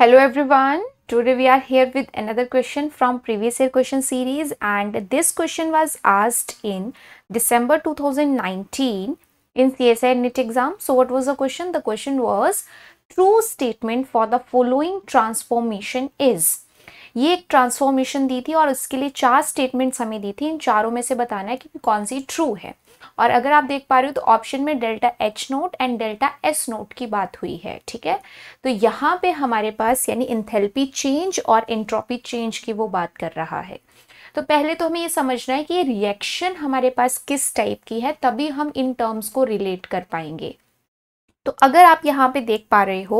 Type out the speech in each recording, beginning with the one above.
Hello everyone. Today we are here with another question from previous year question series and this question was asked in December 2019 in CSI NET exam. So what was the question? The question was true statement for the following transformation is. ये एक transformation दी थी और उसके लिए चार statements हमें दी थी इन चारों में से बताना है कि कौन सी ट्रू है और अगर आप देख पा रहे हो तो ऑप्शन में delta H naught and delta S naught की बात हुई है ठीक है तो यहाँ पे हमारे पास यानी इंथेल्पी चेंज और इंट्रोपी चेंज की वो बात कर रहा है तो पहले तो हमें ये समझना है कि ये रिएक्शन हमारे पास किस टाइप की है तभी हम इन टर्म्स को रिलेट कर पाएंगे तो अगर आप यहाँ पे देख पा रहे हो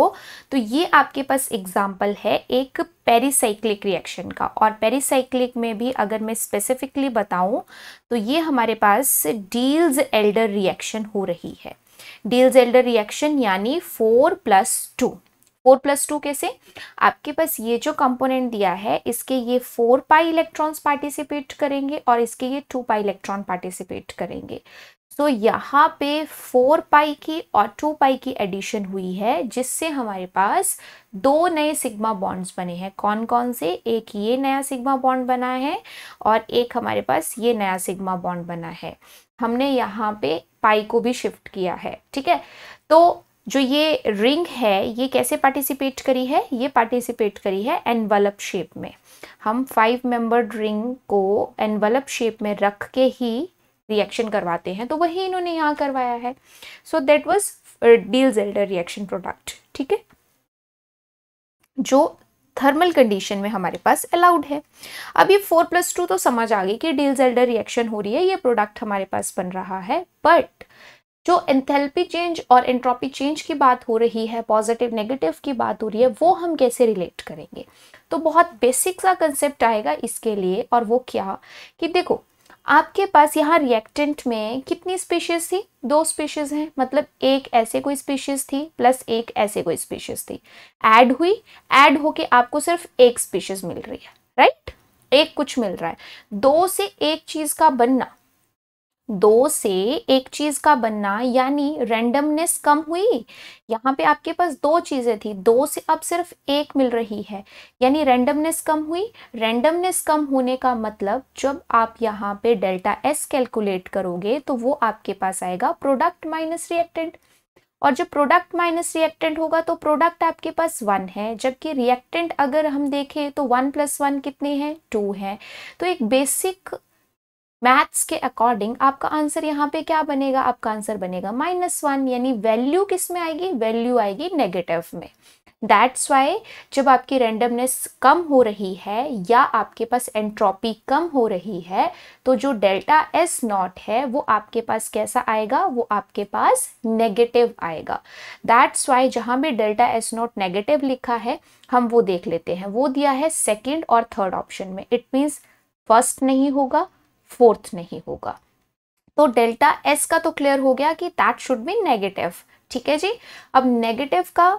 तो ये आपके पास एग्जाम्पल है एक पेरीसाइक्लिक रिएक्शन का और पेरीसाइक्लिक में भी अगर मैं स्पेसिफिकली बताऊँ तो ये हमारे पास डील्स एल्डर रिएक्शन हो रही है डील्स एल्डर रिएक्शन यानी four plus two four plus two कैसे आपके पास ये जो कंपोनेंट दिया है इसके ये फोर पाई इलेक्ट्रॉन्स पार्टिसिपेट करेंगे और इसके ये टू पाई इलेक्ट्रॉन पार्टिसिपेट करेंगे सो तो so, यहाँ पे फोर पाई की और टू पाई की एडिशन हुई है जिससे हमारे पास दो नए सिग्मा बॉन्ड्स बने हैं कौन कौन से एक ये नया सिग्मा बॉन्ड बना है और एक हमारे पास ये नया सिग्मा बॉन्ड बना है हमने यहाँ पे पाई को भी शिफ्ट किया है ठीक है तो जो ये रिंग है ये कैसे पार्टिसिपेट करी है ये पार्टिसिपेट करी है एनवलप शेप में हम फाइव मेंबर्ड रिंग को एनवलप शेप में रख के ही रिएक्शन करवाते हैं तो वही इन्होंने यहाँ करवाया है so that was Diels Alder reaction product ठीक है जो थर्मल कंडीशन में हमारे पास अलाउड है अब ये फोर प्लस टू तो समझ आ गई कि डील जेल्डर रिएक्शन हो रही है ये प्रोडक्ट हमारे पास बन रहा है बट जो एंथेल्पी चेंज और एंट्रोपी चेंज की बात हो रही है पॉजिटिव नेगेटिव की बात हो रही है वो हम कैसे रिलेट करेंगे तो बहुत बेसिक सा कंसेप्ट आएगा इसके लिए और वो क्या कि देखो आपके पास यहाँ रिएक्टेंट में कितनी स्पीशीज थी दो स्पीशीज हैं मतलब एक ऐसे कोई स्पीशीज थी प्लस एक ऐसे कोई स्पीशीज थी ऐड हुई ऐड होके आपको सिर्फ एक स्पीशीज मिल रही है राइट एक कुछ मिल रहा है दो से एक चीज का बनना दो से एक चीज का बनना यानी रेंडमनेस कम हुई यहाँ पे आपके पास दो चीजें थी दो से अब सिर्फ एक मिल रही है यानी रेंडमनेस कम हुई रेंडमनेस कम होने का मतलब जब आप यहाँ पे डेल्टा एस कैलकुलेट करोगे तो वो आपके पास आएगा प्रोडक्ट माइनस रिएक्टेंट और जब प्रोडक्ट माइनस रिएक्टेंट होगा तो प्रोडक्ट आपके पास वन है जबकि रिएक्टेंट अगर हम देखें तो वन प्लस वन कितने हैं टू है तो एक बेसिक मैथ्स के अकॉर्डिंग आपका आंसर यहाँ पे क्या बनेगा आपका आंसर बनेगा माइनस वन यानी वैल्यू किस में आएगी वैल्यू आएगी नेगेटिव में दैट्स वाई जब आपकी रेंडमनेस कम हो रही है या आपके पास एंट्रोपी कम हो रही है तो जो डेल्टा एस नॉट है वो आपके पास कैसा आएगा वो आपके पास नेगेटिव आएगा दैट्स वाई जहाँ भी डेल्टा एस नॉट नेगेटिव लिखा है हम वो देख लेते हैं वो दिया है सेकेंड और थर्ड ऑप्शन में इट मीन्स फर्स्ट नहीं होगा फोर्थ नहीं होगा तो डेल्टा एस का तो क्लियर हो गया कि दैट शुड बी नेगेटिव ठीक है जी अब नेगेटिव का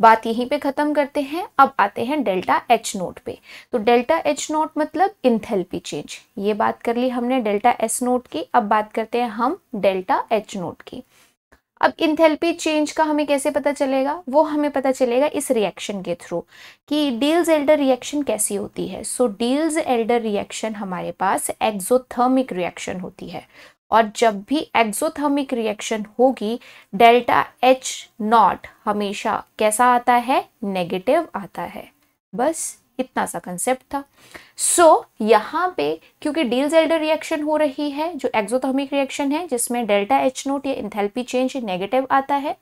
बात यहीं पे ख़त्म करते हैं अब आते हैं डेल्टा एच नोट पे तो डेल्टा एच नोट मतलब इंथेल्पी चेंज ये बात कर ली हमने डेल्टा एस नोट की अब बात करते हैं हम डेल्टा एच नोट की अब इंथेल्पी चेंज का हमें कैसे पता चलेगा वो हमें पता चलेगा इस रिएक्शन के थ्रू कि डील्स एल्डर रिएक्शन कैसी होती है सो डील्स एल्डर रिएक्शन हमारे पास एक्जोथर्मिक रिएक्शन होती है और जब भी एक्जोथर्मिक रिएक्शन होगी डेल्टा एच नॉट हमेशा कैसा आता है नेगेटिव आता है बस इतना सा कंसेप्ट था सो so, यहाँ पे क्योंकि डील जेल्डर रिएक्शन हो रही है जो एक्जोथॉमिक रिएक्शन है जिसमें डेल्टा एच नोट या इंथेल्पी चेंज नेगेटिव आता है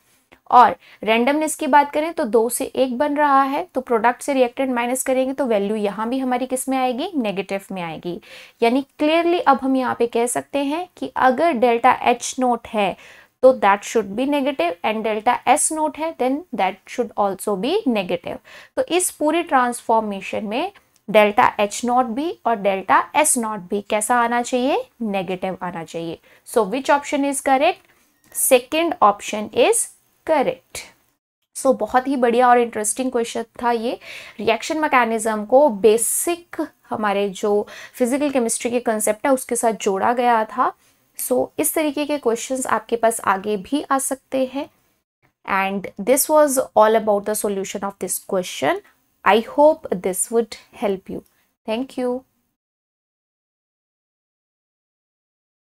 और रैंडमनेस की बात करें तो दो से एक बन रहा है तो प्रोडक्ट से रिएक्टेड माइनस करेंगे तो वैल्यू यहाँ भी हमारी किस में आएगी नेगेटिव में आएगी यानी क्लियरली अब हम यहाँ पे कह सकते हैं कि अगर डेल्टा एच नोट है तो that should be negative and delta S naught है then that should also be negative तो इस पूरी ट्रांसफॉर्मेशन में डेल्टा एच नॉट बी और डेल्टा एस नॉट बी कैसा आना चाहिए नेगेटिव आना चाहिए so which option is correct second option is correct so बहुत ही बढ़िया और इंटरेस्टिंग क्वेश्चन था ये रिएक्शन मैकेनिज्म को बेसिक हमारे जो फिजिकल केमिस्ट्री के कंसेप्ट है उसके साथ जोड़ा गया था सो so, इस तरीके के क्वेश्चंस आपके पास आगे भी आ सकते हैं and this was all about the solution of this question I hope this would help you thank you